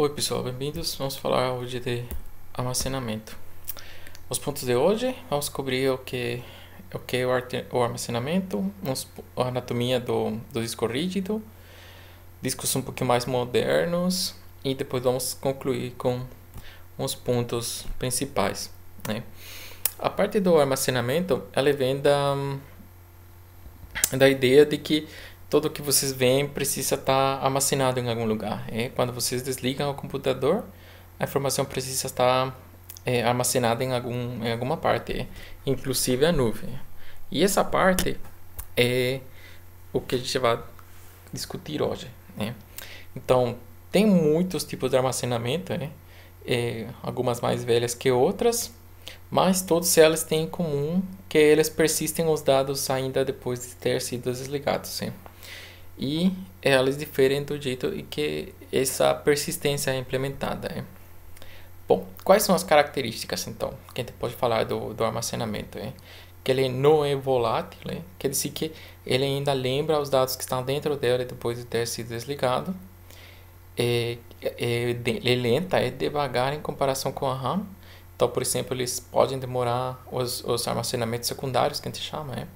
Oi pessoal, bem-vindos. Vamos falar hoje de armazenamento. Os pontos de hoje, vamos cobrir o que, o que é o armazenamento, vamos, a anatomia do, do disco rígido, discos um pouquinho mais modernos e depois vamos concluir com os pontos principais. Né? A parte do armazenamento, ela vem da, da ideia de que tudo que vocês veem precisa estar tá armazenado em algum lugar. É, quando vocês desligam o computador, a informação precisa estar tá, é, armazenada em, algum, em alguma parte, inclusive a nuvem. E essa parte é o que a gente vai discutir hoje. Né? Então, tem muitos tipos de armazenamento, né? É, algumas mais velhas que outras, mas todas elas têm em comum que eles persistem os dados ainda depois de ter sido desligados. Né? e elas diferem do jeito em que essa persistência é implementada. Hein? Bom, quais são as características então que a gente pode falar do, do armazenamento? Hein? Que ele não é volátil, hein? quer dizer que ele ainda lembra os dados que estão dentro dela depois de ter sido desligado. É, é, é lenta, é devagar em comparação com a RAM. Então, por exemplo, eles podem demorar os, os armazenamentos secundários, que a gente chama, né?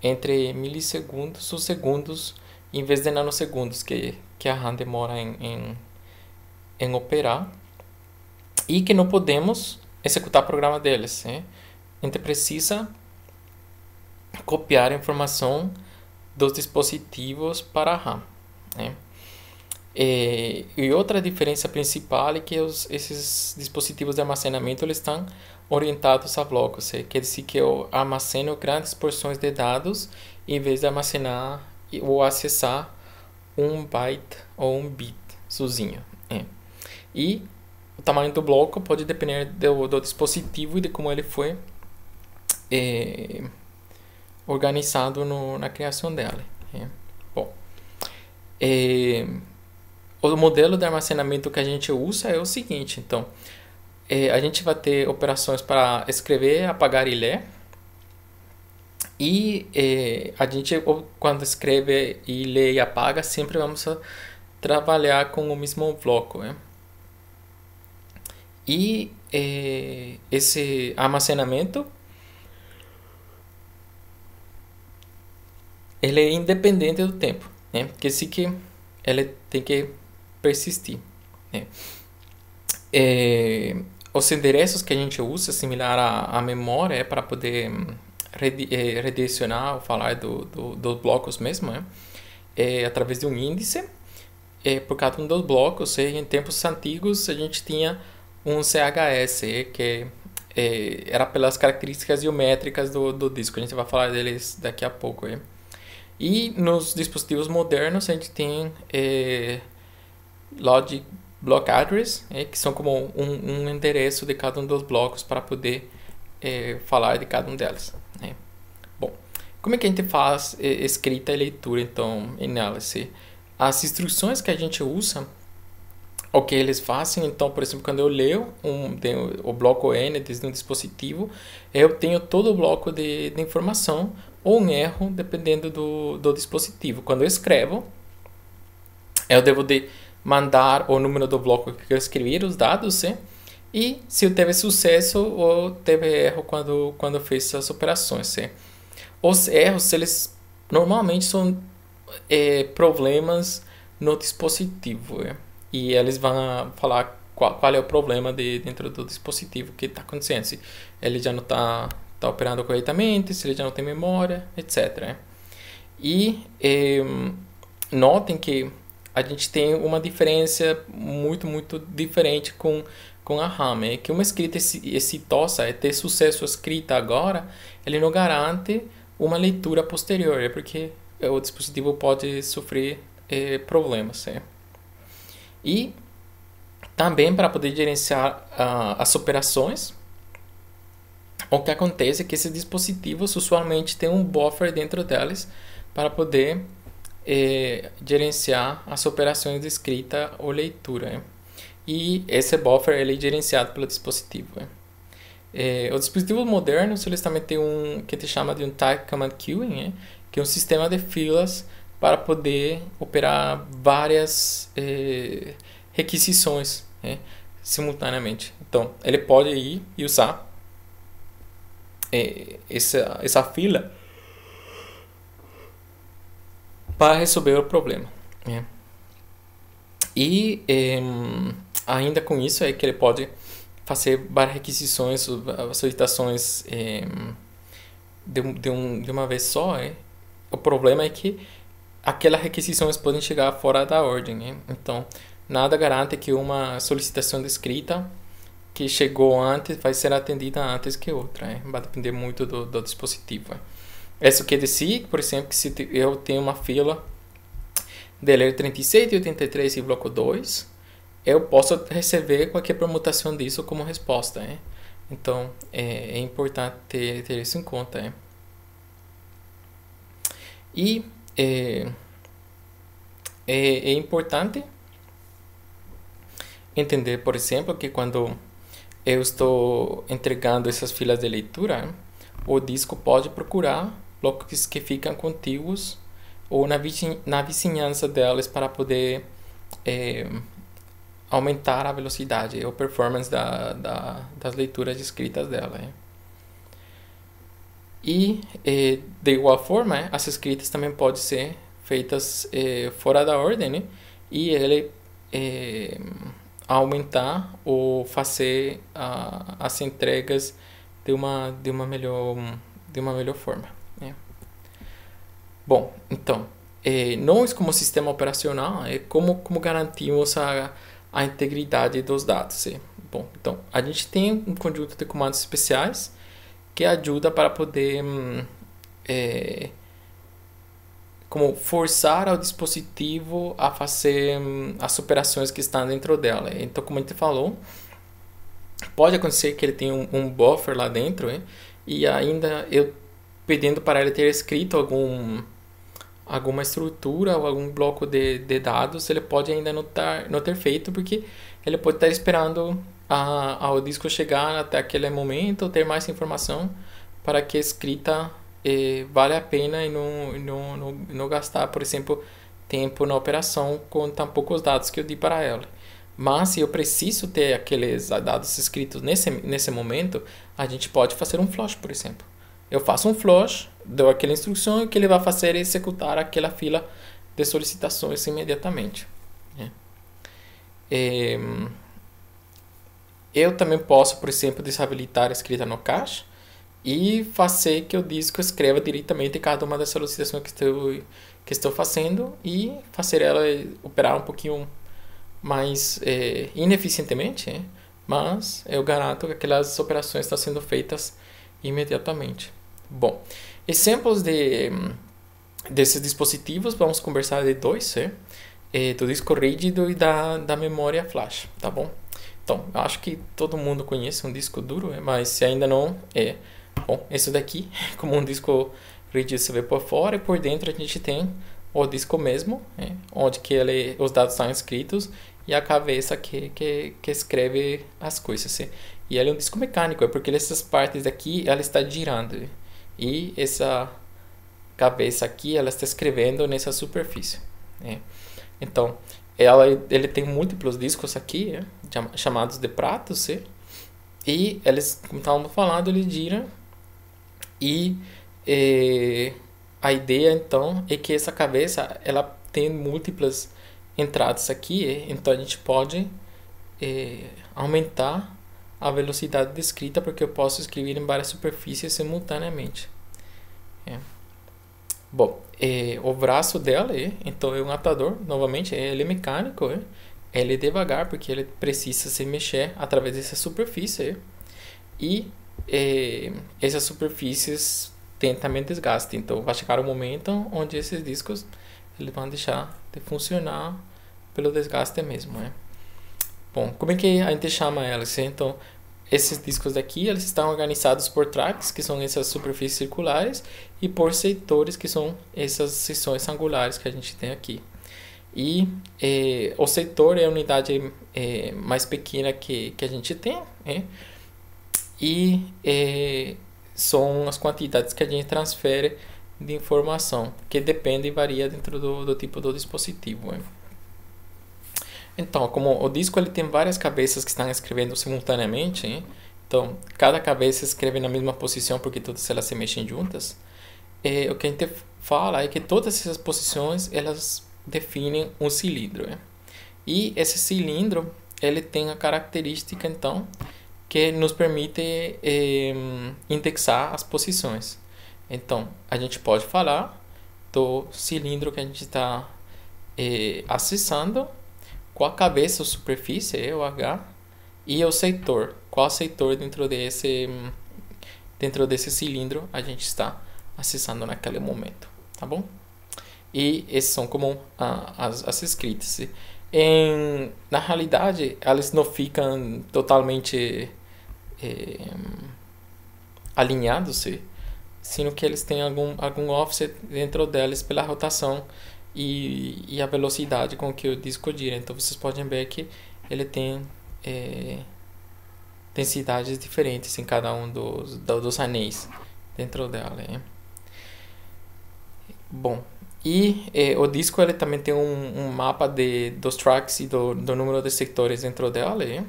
entre milissegundos ou segundos em vez de nanosegundos que, que a RAM demora em, em, em operar, e que não podemos executar o programa deles. Né? A gente precisa copiar a informação dos dispositivos para a RAM. Né? E, e, outra diferença principal é que os, esses dispositivos de armazenamento eles estão orientados a blocos, né? quer dizer que eu armazeno grandes porções de dados em vez de armazenar ou acessar um byte ou um bit sozinho. É. E o tamanho do bloco pode depender do, do dispositivo e de como ele foi é, organizado no, na criação dela. É. Bom, é, o modelo de armazenamento que a gente usa é o seguinte, então, é, a gente vai ter operações para escrever, apagar e ler, e eh, a gente, quando escreve e lê e apaga, sempre vamos trabalhar com o mesmo bloco. Né? E eh, esse armazenamento ele é independente do tempo, né? Quer dizer que ele tem que persistir. Né? Eh, os endereços que a gente usa, similar à, à memória, é para poder eh, redirecionar, falar do, do, dos blocos mesmo, né? é, através de um índice. É, por cada um dos blocos, em tempos antigos, a gente tinha um CHS, que é, era pelas características geométricas do, do disco. A gente vai falar deles daqui a pouco. É. E nos dispositivos modernos, a gente tem é, Logic Block Address, é, que são como um, um endereço de cada um dos blocos para poder é, falar de cada um delas. Né? Bom, como é que a gente faz escrita e leitura, então, em análise? As instruções que a gente usa, o que eles fazem, então, por exemplo, quando eu leio um, o bloco N desde um dispositivo, eu tenho todo o bloco de, de informação ou um erro, dependendo do, do dispositivo. Quando eu escrevo, eu devo de mandar o número do bloco que eu escrevi, os dados, né? e se teve sucesso ou teve erro quando, quando fez suas operações. Os erros, eles normalmente são é, problemas no dispositivo é? e eles vão falar qual, qual é o problema de, dentro do dispositivo que está acontecendo. Se ele já não está tá operando corretamente, se ele já não tem memória, etc. É? E é, notem que a gente tem uma diferença muito, muito diferente com com a Hammer, é que uma escrita exitosa é ter sucesso escrita agora, ele não garante uma leitura posterior, é porque o dispositivo pode sofrer é, problemas. É. E também para poder gerenciar uh, as operações, o que acontece é que esses dispositivos usualmente têm um buffer dentro deles para poder é, gerenciar as operações de escrita ou leitura. É e esse buffer ele é gerenciado pelo dispositivo. Né? É, o É, moderno se ele eles também tem um que te chama de um Type Command Queuing, né? que é um sistema de filas para poder operar várias é, requisições né? simultaneamente. Então, ele pode ir e usar é, essa, essa fila para resolver o problema. E eh, ainda com isso é que ele pode fazer várias requisições, solicitações eh, de, de, um, de uma vez só. é O problema é que aquelas requisições podem chegar fora da ordem. Né? Então, nada garante que uma solicitação descrita que chegou antes vai ser atendida antes que outra. É. Vai depender muito do, do dispositivo. isso é. quer é dizer, por exemplo, que se eu tenho uma fila dele 36 e 83 e bloco 2, eu posso receber qualquer permutação disso como resposta. Então, é, é importante ter, ter, isso em conta. E é, é, é, importante entender, por exemplo, que quando eu estou entregando essas filas de leitura, o disco pode procurar blocos que ficam contíguos ou na, vicin na vizinhança delas para poder é, aumentar a velocidade ou performance da, da, das leituras escritas dela. Né? E, é, de igual forma, né, as escritas também podem ser feitas é, fora da ordem né? e ele é, aumentar ou fazer a, as entregas de uma, de uma melhor de uma melhor forma. Bom, então, eh, é, nós é como sistema operacional, é como, como garantimos a, a integridade dos dados? Eh? Bom, então, a gente tem um conjunto de comandos especiais que ajuda para poder hum, é, como forçar o dispositivo a fazer hum, as operações que estão dentro dela. Então, como a gente falou, pode acontecer que ele tenha um, um buffer lá dentro e ainda eu pedindo para ele ter escrito algum alguma estrutura ou algum bloco de, de dados, ele pode ainda não, tar, tá, não ter feito, porque ele pode estar esperando a, o disco chegar até aquele momento, ter mais informação para que a escrita eh, vale a pena e não, não, não, não gastar, por exemplo, tempo na operação com tão poucos dados que eu dei para ela. Mas se eu preciso ter aqueles dados escritos nesse, nesse momento, a gente pode fazer um flush por exemplo. Eu faço um flush deu aquela instrução que ele vai fazer é executar aquela fila de solicitações imediatamente. Né? É, eu também posso, por exemplo, desabilitar a escrita no cache e fazer que o disco escreva diretamente cada uma das solicitações que estou, que estou fazendo e fazer ela operar um pouquinho mais é, ineficientemente, né? mas eu garanto que aquelas operações estão sendo feitas imediatamente. Bom, Exemplos de, desses dispositivos, vamos conversar de dois, é? É, do disco rígido e da, da memória flash, tá bom? Então, acho que todo mundo conhece um disco duro, é? mas se ainda não, é bom, esse daqui, como um disco rígido você vê por fora e por dentro a gente tem o disco mesmo, é? onde que ele, os dados estão escritos e a cabeça que, que, que escreve as coisas. É? E ele é um disco mecânico, é porque essas partes daqui ela está girando e essa cabeça aqui ela está escrevendo nessa superfície. Né? Então, ela, ele tem múltiplos discos aqui, né? chamados de pratos, né? e eles, como estávamos falando, ele gira e eh, a ideia então é que essa cabeça ela tem múltiplas entradas aqui, né? então a gente pode eh, aumentar a velocidade descrita, porque eu posso escrever em várias superfícies simultaneamente. É. Bom, é, o braço dela, é, então é um atador, novamente, é, ele é mecânico, é, ele é devagar, porque ele precisa se mexer através dessa superfície. É. E é, essas superfícies têm também desgaste, então vai chegar um momento onde esses discos eles vão deixar de funcionar pelo desgaste mesmo. É. Bom, como é que a gente chama elas? Então, esses discos daqui, eles estão organizados por tracks, que são essas superfícies circulares, e por setores, que são essas seções angulares que a gente tem aqui. E eh, o setor é a unidade eh, mais pequena que, que a gente tem, né? e eh, são as quantidades que a gente transfere de informação, que depende e varia dentro do, do tipo do dispositivo. Né? Então, como o disco ele tem várias cabeças que estão escrevendo simultaneamente, hein? então cada cabeça escreve na mesma posição porque todas elas se mexem juntas. E o que a gente fala é que todas essas posições elas definem um cilindro. Hein? Né? E esse cilindro ele tem a característica então que nos permite eh, indexar as posições. Então a gente pode falar do cilindro que a gente está eh, acessando qual a cabeça, a superfície, o H, e o setor. Qual setor dentro desse, dentro desse cilindro a gente está acessando naquele momento, tá bom? E esses são como ah, as, as escritas. Em, na realidade, elas não ficam totalmente eh, alinhados, sino que eles têm algum, algum offset dentro delas pela rotação e, e a velocidade com que o disco gira. Então vocês podem ver que ele tem é, densidades diferentes em cada um dos, dos anéis dentro dela. Né? Bom, e é, o disco ele também tem um, um mapa de, dos tracks e do, do número de sectores dentro dela. Né?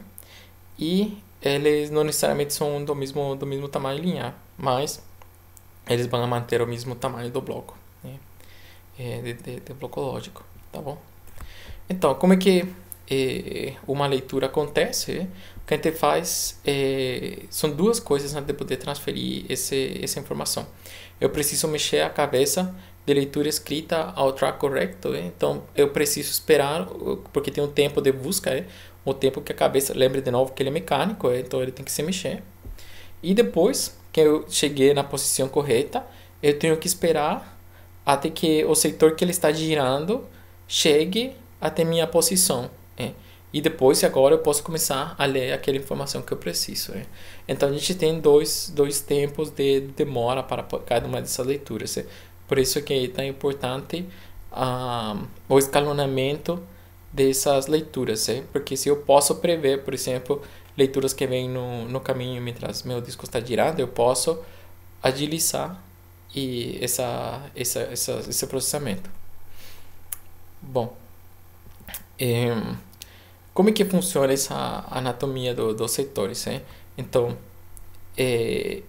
E eles não necessariamente são do mesmo, do mesmo tamanho linear, mas eles vão manter o mesmo tamanho do bloco é, de, de, de tá bom? Então, como é que é, uma leitura acontece? Né? O que a gente faz é, são duas coisas antes de poder transferir esse, essa informação. Eu preciso mexer a cabeça de leitura escrita ao track correto, é? Né? então eu preciso esperar, porque tem um tempo de busca, é? o tempo que a cabeça, lembre de novo que ele é mecânico, então ele tem que se mexer. E depois que eu cheguei na posição correta, eu tenho que esperar até que o setor que ele está girando chegue até minha posição. É. E depois, agora, eu posso começar a ler aquela informação que eu preciso. É. Então, a gente tem dois, dois tempos de demora para cada uma dessas leituras. É. Por isso que é tão importante um, ah, o escalonamento dessas leituras. É. Porque se eu posso prever, por exemplo, leituras que vêm no, no caminho, mientras meu disco está girando, eu posso agilizar e essa, essa, essa, esse processamento. Bom, é, como é que funciona essa anatomia do, dos setores? Hein? Então, é,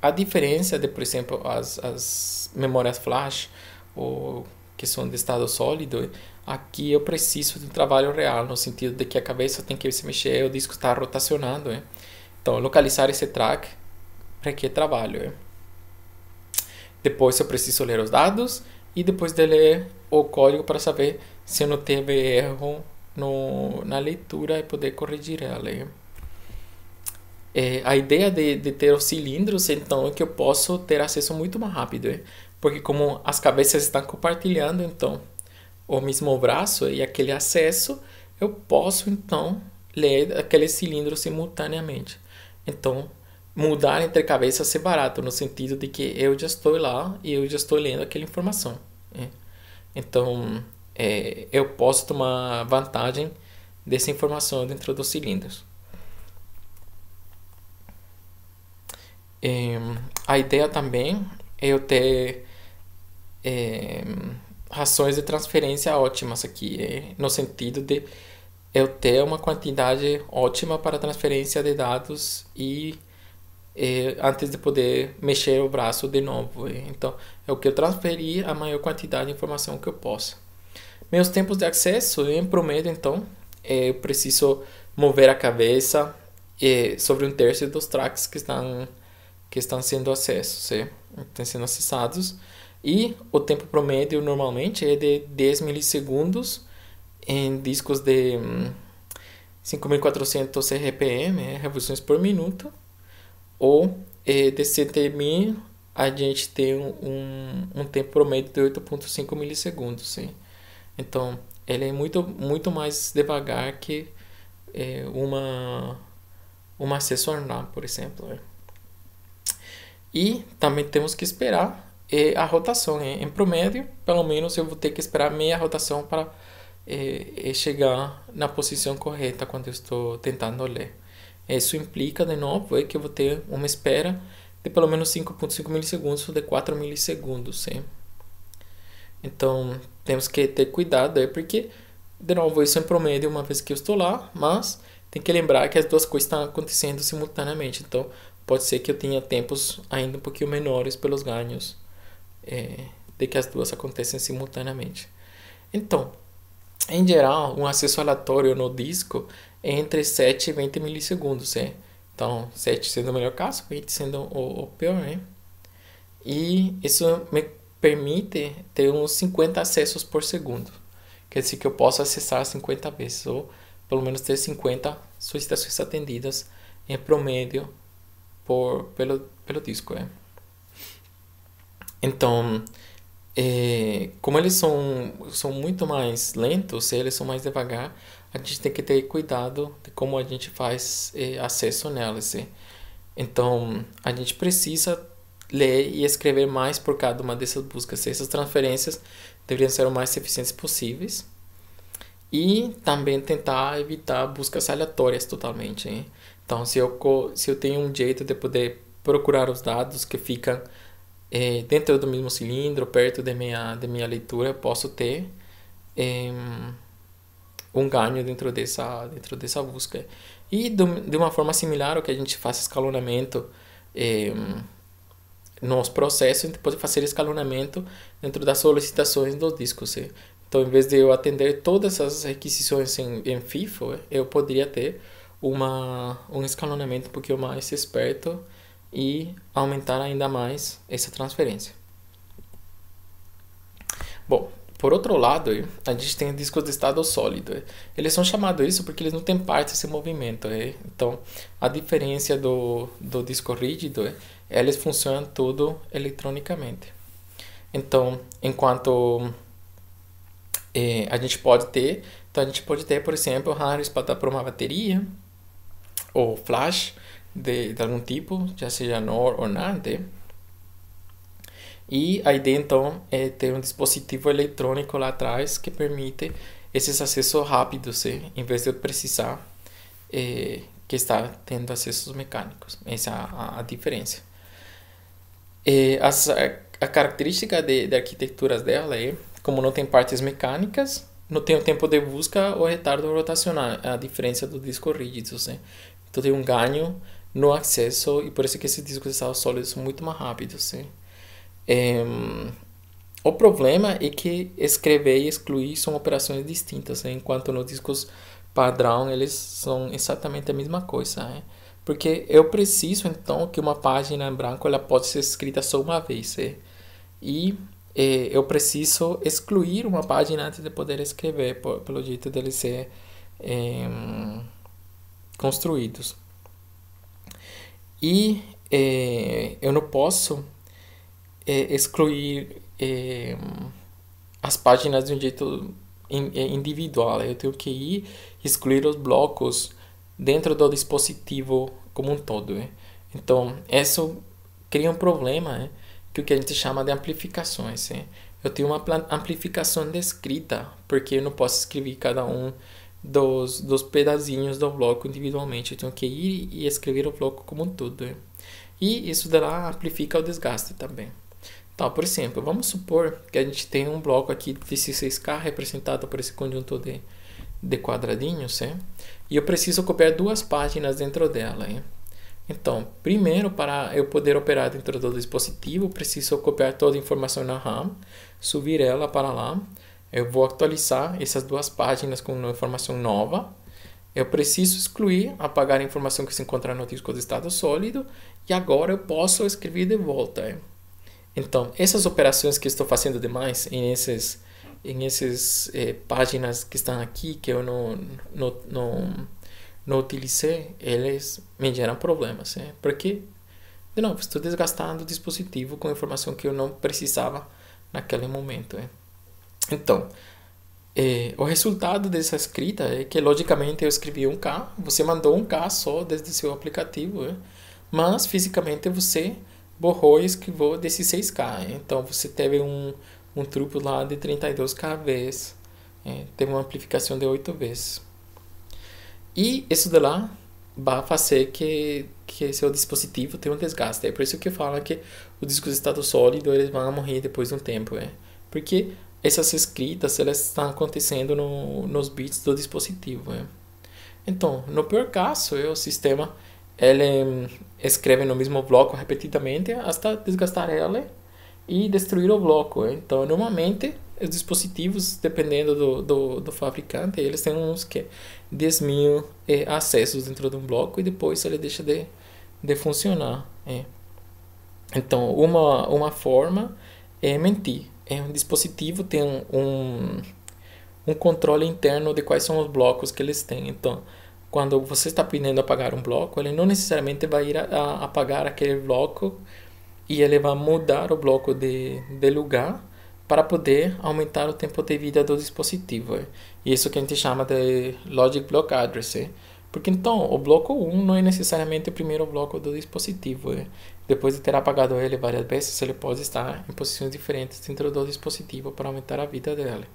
a diferença de, por exemplo, as, as memórias flash ou que são de estado sólido, aqui eu preciso de um trabalho real, no sentido de que a cabeça tem que se mexer, o disco está rotacionando. Hein? Então, localizar esse track requer trabalho. Hein? Depois eu preciso ler os dados e depois de ler o código para saber se eu não teve erro no, na leitura e poder corrigir ela. É, a ideia de, de, ter os cilindros, então, é que eu posso ter acesso muito mais rápido, é? porque como as cabeças estão compartilhando, então, o mesmo braço e aquele acesso, eu posso, então, ler aquele cilindro simultaneamente. Então, mudar entre cabeças ser barato, no sentido de que eu já estou lá e eu já estou lendo aquela informação. Né? Então, é, eu posso tomar vantagem dessa informação dentro dos cilindros. É, a ideia também é eu ter é, rações de transferência ótimas aqui, é, no sentido de eu ter uma quantidade ótima para transferência de dados e antes de poder mexer o braço de novo. então, é o que eu transferi a maior quantidade de informação que eu posso. Meus tempos de acesso, em promedio, então, é, eu preciso mover a cabeça sobre um terço dos tracks que estão que estão sendo acessos, estão sendo acessados. E o tempo promédio normalmente é de 10 milissegundos em discos de 5400 hum, RPM, é, revoluções por minuto. Ou eh, é, desse TMI a gente tem um, um tempo promédio de 8.5 milissegundos. Sim. Então, ele é muito, muito mais devagar que eh, uma, uma acessornar, por exemplo. Né? E também temos que esperar é, a rotação. Né? Em promédio, pelo menos eu vou ter que esperar meia rotação para chegar na posição correta quando eu estou tentando ler. Isso implica, de novo, é que eu vou ter uma espera de pelo menos 5.5 milissegundos ou de 4 milissegundos. Hein? Então, temos que ter cuidado aí, porque, de novo, isso é um promédio uma vez que eu estou lá, mas tem que lembrar que as duas coisas estão acontecendo simultaneamente. Então, pode ser que eu tenha tempos ainda um pouquinho menores pelos ganhos é, de que as duas acontecem simultaneamente. Então, em geral, um acesso aleatório no disco entre 7 e 20 milissegundos, né? Então, 7 sendo o melhor caso, 20 sendo o, o pior, né? E isso me permite ter uns 50 acessos por segundo. Quer dizer que eu posso acessar 50 vezes, ou pelo menos ter 50 solicitações atendidas em promédio por, pelo, pelo disco. Né? Então, é, como eles são, são muito mais lentos, eles são mais devagar, a gente tem que ter cuidado de como a gente faz eh, acesso análise. Assim. Então, a gente precisa ler e escrever mais por cada uma dessas buscas. Essas transferências deveriam ser o mais eficientes possíveis. E também tentar evitar buscas aleatórias totalmente. Hein? Então, se eu, se eu tenho um jeito de poder procurar os dados que ficam eh, dentro do mesmo cilindro, perto da minha, da minha leitura, eu posso ter. Eh, um ganho dentro dessa, dentro dessa busca. E do, de uma forma similar ao que a gente faz escalonamento eh, nos processos, a gente pode fazer escalonamento dentro das solicitações dos discos. Eh. Então, em vez de eu atender todas as requisições em, em FIFO, eh, eu poderia ter uma, um escalonamento um pouquinho mais esperto e aumentar ainda mais essa transferência. Bom, por outro lado, a gente tem discos de estado sólido. Eles são chamados isso porque eles não têm parte desse movimento. É. Então, a diferença do, do disco rígido, eles funcionam tudo eletronicamente. Então, enquanto é, a gente pode ter, então a gente pode ter, por exemplo, hardware para para uma bateria ou flash de, de algum tipo, já seja NOR ou NAND. É. E a ideia então é ter um dispositivo eletrônico lá atrás que permite esses acessos rápidos, em vez de eu precisar é, que está tendo acessos mecânicos. Essa é a, a diferença. É, as, a característica de, de arquiteturas dela é, como não tem partes mecânicas, não tem o tempo de busca ou retardo rotacional, é a diferença do disco rígido. Né? Então tem um ganho no acesso e por isso que esses discos de sólidos são muito mais rápidos. Né? É, o problema é que escrever e excluir são operações distintas, né? enquanto nos discos padrão eles são exatamente a mesma coisa. Né? Porque eu preciso então que uma página em branco ela pode ser escrita só uma vez. Né? E eh, eu preciso excluir uma página antes de poder escrever, por, pelo jeito deles ser construídos. E eh, eu não posso é, excluir é, as páginas de um jeito é, individual. Eu tenho que ir excluir os blocos dentro do dispositivo como um todo. Né? Então, isso cria um problema né? que o que a gente chama de amplificações. Né? Eu tenho uma amplificação descrita, porque eu não posso escrever cada um dos, dos pedacinhos do bloco individualmente. Eu tenho que ir e escrever o bloco como um todo. Né? E isso dará, amplifica o desgaste também. Tá, por exemplo, vamos supor que a gente tem um bloco aqui de 6K representado por esse conjunto de, de quadradinhos, hein? e eu preciso copiar duas páginas dentro dela. Hein? Então, primeiro, para eu poder operar dentro do dispositivo, preciso copiar toda a informação na RAM, subir ela para lá. Eu vou atualizar essas duas páginas com uma informação nova. Eu preciso excluir, apagar a informação que se encontra no disco de estado sólido. E agora eu posso escrever de volta. Hein? Então, essas operações que estou fazendo demais em essas em esses eh, páginas que estão aqui que eu não não, não, não utilizei, eles me geram problemas, né? porque de novo estou desgastando o dispositivo com informação que eu não precisava naquele momento. Né? Então, eh, o resultado dessa escrita é que logicamente eu escrevi um K, você mandou um K só desde seu aplicativo, né? mas fisicamente você borrões que esquivou desses 6K. Então você teve um, um triplo lá de 32 k É, teve uma amplificação de 8 vezes. E isso de lá vai fazer que, que seu dispositivo tenha um desgaste. É por isso que eu falo que os discos de estado sólido eles vão morrer depois de um tempo. É? Porque essas escritas elas estão acontecendo no, nos bits do dispositivo. É? Então, no pior caso, é o sistema ele hum, escreve no mesmo bloco repetidamente até desgastar ela e destruir o bloco. Então, normalmente, os dispositivos, dependendo do, do, do fabricante, eles têm uns que 10 mil é, acessos dentro de um bloco e depois ele deixa de, de funcionar. É. Então, uma, uma forma é mentir. É, um dispositivo tem um, um controle interno de quais são os blocos que eles têm. Então, quando você está pedindo apagar um bloco, ele não necessariamente vai ir a, a apagar aquele bloco e ele vai mudar o bloco de, de lugar para poder aumentar o tempo de vida do dispositivo. E isso que a gente chama de Logic Block Address. É? Porque então, o bloco 1 não é necessariamente o primeiro bloco do dispositivo. É? Depois de ter apagado ele várias vezes, ele pode estar em posições diferentes dentro do dispositivo para aumentar a vida dele.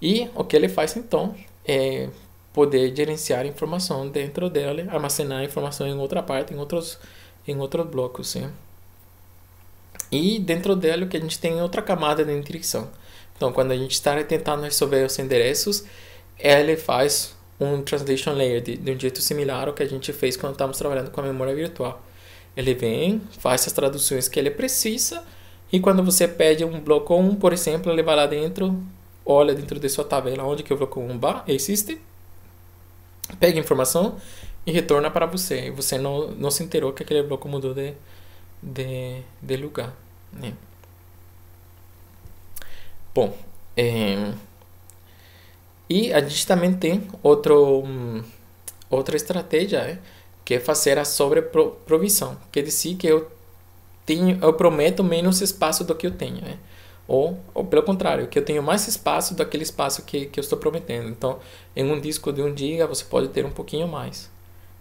E o que ele faz então é poder gerenciar informação dentro dela, armazenar informação em outra parte, em outros, em outros blocos. Sim. E dentro dela que a gente tem é outra camada de nutrição. Então, quando a gente está tentando resolver os endereços, ela faz um translation layer de, de um jeito similar ao que a gente fez quando estávamos trabalhando com a memória virtual. Ele vem, faz as traduções que ele precisa e quando você pede um bloco 1, por exemplo, ele vai lá dentro, olha dentro de sua tabela onde que o bloco 1 existe pega a informação e retorna para você. E você não, não se enterou que aquele bloco mudou de, de, de lugar. Né? Bom, é... e a gente também tem outro, outra estratégia, é? que é fazer a sobreprovisão. Quer dizer que eu, tenho, eu prometo menos espaço do que eu tenho. É? Ou, ou pelo contrário, que eu tenho mais espaço daquele espaço que, que eu estou prometendo. Então, em um disco de um giga, você pode ter um pouquinho mais.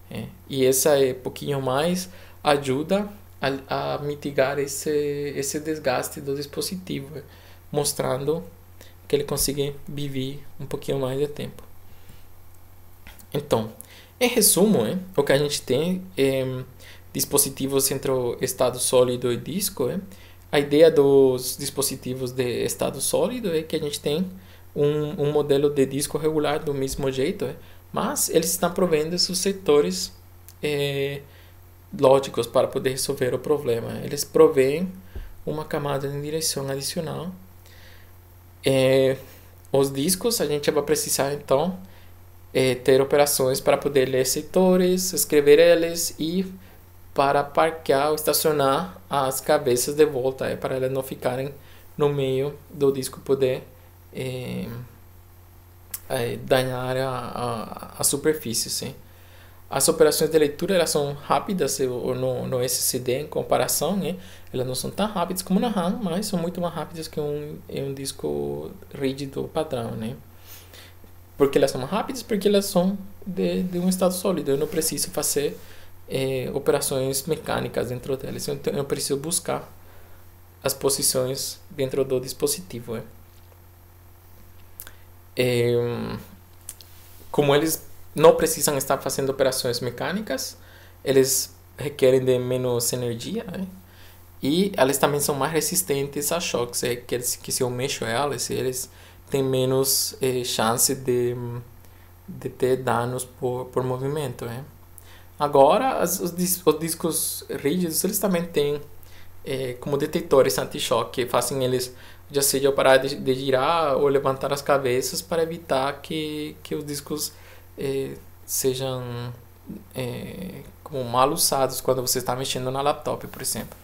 É. E essa é pouquinho mais ajuda a, a, mitigar esse, esse desgaste do dispositivo, mostrando que ele consegue viver um pouquinho mais de tempo. Então, em resumo, é, o que a gente tem é dispositivos entre o estado sólido e disco, é, a ideia dos dispositivos de estado sólido é que a gente tem um, um modelo de disco regular do mesmo jeito, é? mas eles estão provendo esses setores é, lógicos para poder resolver o problema. Eles provêm uma camada de direção adicional. É, os discos, a gente vai precisar então é, ter operações para poder ler setores, escrever eles e para parquear ou estacionar as cabeças de volta, é, para elas não ficarem no meio do disco poder é, eh, é, eh, danhar a, a, a superfície. Sim. As operações de leitura elas são rápidas no, no é SSD em comparação, né? elas não são tão rápidas como na RAM, mas são muito mais rápidas que um, um disco rígido padrão. Né? Porque elas são rápidas, porque elas são de, de um estado sólido, eu não preciso fazer é, operações mecânicas dentro delas. Então eu preciso buscar as posições dentro do dispositivo. Né? É, como eles não precisam estar fazendo operações mecânicas, eles requerem de menos energia né? e elas também são mais resistentes a choques. É que, que se eu mexo elas, eles têm menos é, chance de, de ter danos por, por movimento. Né? Agora, as, os, os, discos rígidos, eles também têm é, como detetores anti-choque, fazem eles já seja parar de, de, girar ou levantar as cabeças para evitar que, que os discos é, sejam é, como mal usados quando você está mexendo na laptop, por exemplo.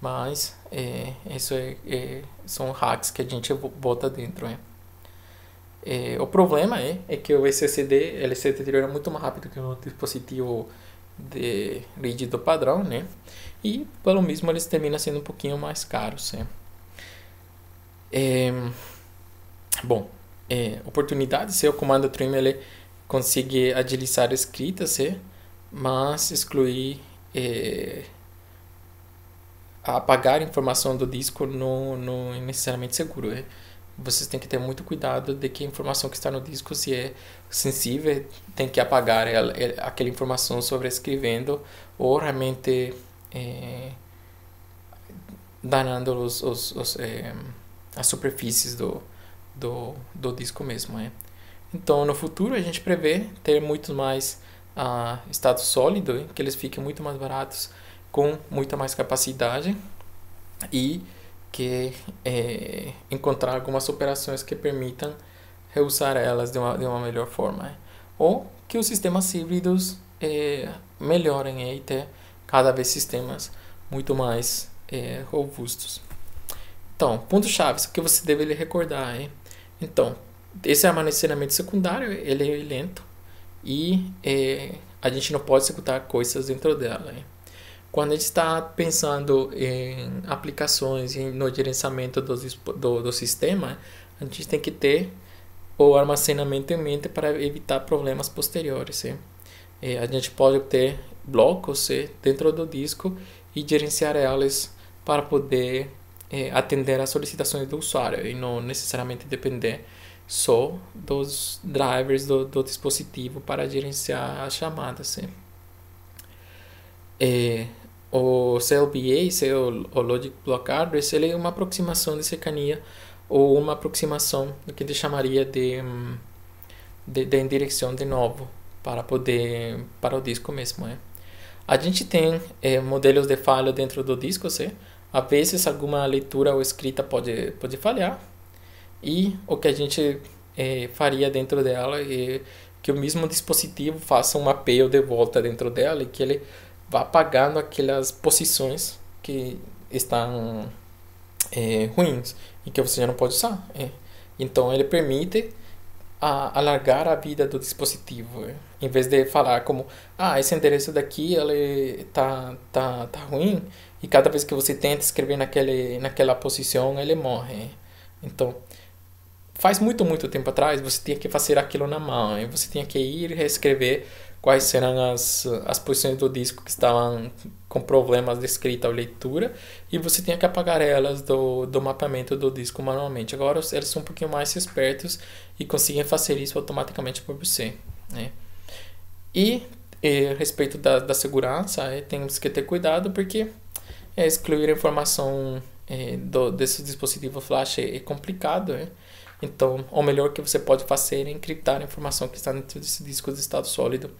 Mas é, isso é, é, são hacks que a gente bota dentro. Né? o problema é, é que o SSD ele se deteriora muito mais rápido que um dispositivo de lead do padrão, né? E pelo mesmo eles terminam sendo um pouquinho mais caros, né? É, bom, é, oportunidades, o comando trim ele consegue agilizar escritas, é, mas excluir é, apagar informação do disco não, não é necessariamente seguro. É vocês têm que ter muito cuidado de que a informação que está no disco, se é sensível, tem que apagar ela, é, aquela informação sobre escrevendo ou realmente é, danando os, os, os é, as superfícies do, do, do disco mesmo. é Então, no futuro, a gente prevê ter muito mais uh, estado sólido, que eles fiquem muito mais baratos, com muita mais capacidade e que é, encontrar algumas operações que permitam reusar elas de uma, de uma melhor forma. Né? Ou que os sistemas híbridos é, melhorem né, e ter cada vez sistemas muito mais é, robustos. Então, pontos chave o que você deve recordar. Hein? Então, esse armazenamento secundário ele é lento e é, a gente não pode executar coisas dentro dela. Hein? Né? Quando a gente está pensando em aplicações e no gerenciamento do, do, do sistema, a gente tem que ter o armazenamento em mente para evitar problemas posteriores. É, a gente pode ter blocos dentro do disco e gerenciar eles para poder é, atender às solicitações do usuário e não necessariamente depender só dos drivers do, do dispositivo para gerenciar as chamadas. Hein? É, o CLBA, seu, o Logic Block esse ele é uma aproximação de cercania ou uma aproximação do que ele chamaria de, hum, de, de indireção de novo para poder para o disco mesmo, é. A gente tem é, modelos de falha dentro do disco, C. Às vezes alguma leitura ou escrita pode pode falhar e o que a gente é, faria dentro dela é que o mesmo dispositivo faça um mapeio de volta dentro dela e que ele vá pagando aquelas posições que estão é, ruins e que você já não pode usar. É. Então ele permite a, alargar a vida do dispositivo. É. Em vez de falar como, ah, esse endereço daqui ele tá, tá, tá ruim e cada vez que você tenta escrever naquele, naquela posição ele morre. É. Então faz muito, muito tempo atrás você tinha que fazer aquilo na mão, você tinha que ir reescrever quais serão as, as posições do disco que estavam com problemas de escrita ou leitura, e você tinha que apagar elas do, do mapeamento do disco manualmente. Agora eles são um pouquinho mais espertos e conseguem fazer isso automaticamente por você. Né? E, e eh, a respeito da, da segurança, é, temos que ter cuidado porque é, excluir a informação é, do, desse dispositivo flash é, é complicado. Né? Então, o melhor que você pode fazer é encriptar a informação que está dentro desse disco de estado sólido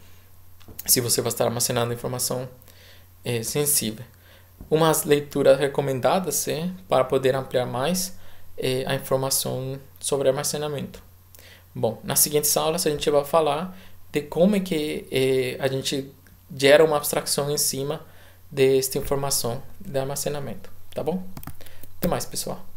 se você vai armazenando informação é, sensível. Umas leituras recomendadas é, para poder ampliar mais é, a informação sobre armazenamento. Bom, nas seguintes aulas a gente vai falar de como é que é, a gente gera uma abstração em cima desta informação de armazenamento, tá bom? Até mais, pessoal.